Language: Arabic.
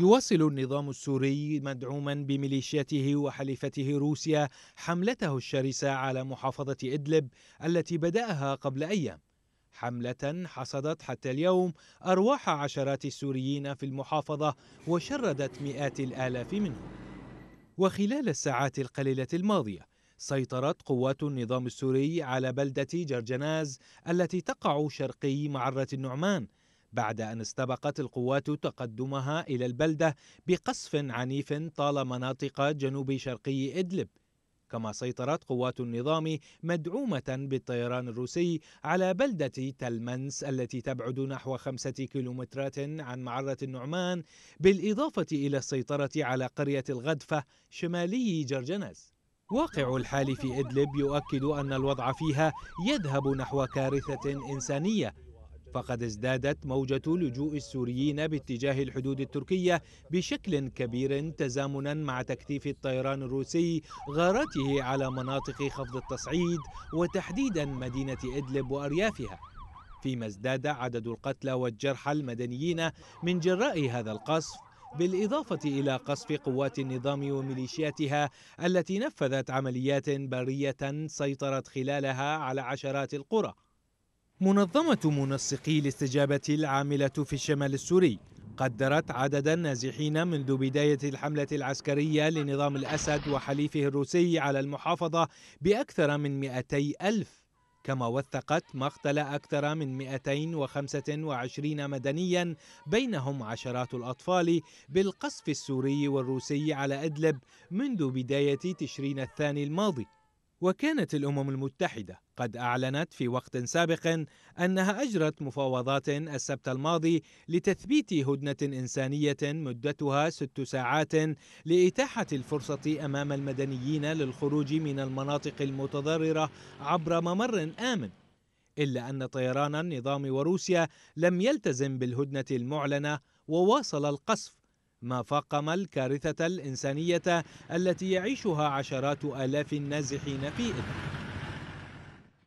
يواصل النظام السوري مدعوما بميليشياته وحليفته روسيا حملته الشرسة على محافظة إدلب التي بدأها قبل أيام حملة حصدت حتى اليوم أرواح عشرات السوريين في المحافظة وشردت مئات الآلاف منهم وخلال الساعات القليلة الماضية سيطرت قوات النظام السوري على بلدة جرجناز التي تقع شرقي معرة النعمان بعد أن استبقت القوات تقدمها إلى البلدة بقصف عنيف طال مناطق جنوب شرقي إدلب كما سيطرت قوات النظام مدعومة بالطيران الروسي على بلدة تلمنس التي تبعد نحو خمسة كيلومترات عن معرة النعمان بالإضافة إلى السيطرة على قرية الغدفة شمالي جرجنس واقع الحال في إدلب يؤكد أن الوضع فيها يذهب نحو كارثة إنسانية فقد ازدادت موجة لجوء السوريين باتجاه الحدود التركية بشكل كبير تزامنا مع تكثيف الطيران الروسي غاراته على مناطق خفض التصعيد وتحديدا مدينة إدلب وأريافها فيما ازداد عدد القتلى والجرحى المدنيين من جراء هذا القصف بالإضافة إلى قصف قوات النظام وميليشياتها التي نفذت عمليات برية سيطرت خلالها على عشرات القرى منظمة منسقي الاستجابة العاملة في الشمال السوري قدرت عدد النازحين منذ بداية الحملة العسكرية لنظام الأسد وحليفه الروسي على المحافظة بأكثر من 200 ألف كما وثقت مقتل أكثر من 225 مدنيا بينهم عشرات الأطفال بالقصف السوري والروسي على إدلب منذ بداية تشرين الثاني الماضي وكانت الامم المتحده قد اعلنت في وقت سابق انها اجرت مفاوضات السبت الماضي لتثبيت هدنه انسانيه مدتها ست ساعات لاتاحه الفرصه امام المدنيين للخروج من المناطق المتضرره عبر ممر امن الا ان طيران النظام وروسيا لم يلتزم بالهدنه المعلنه وواصل القصف ما فاقم الكارثة الإنسانية التي يعيشها عشرات آلاف النازحين في إدلب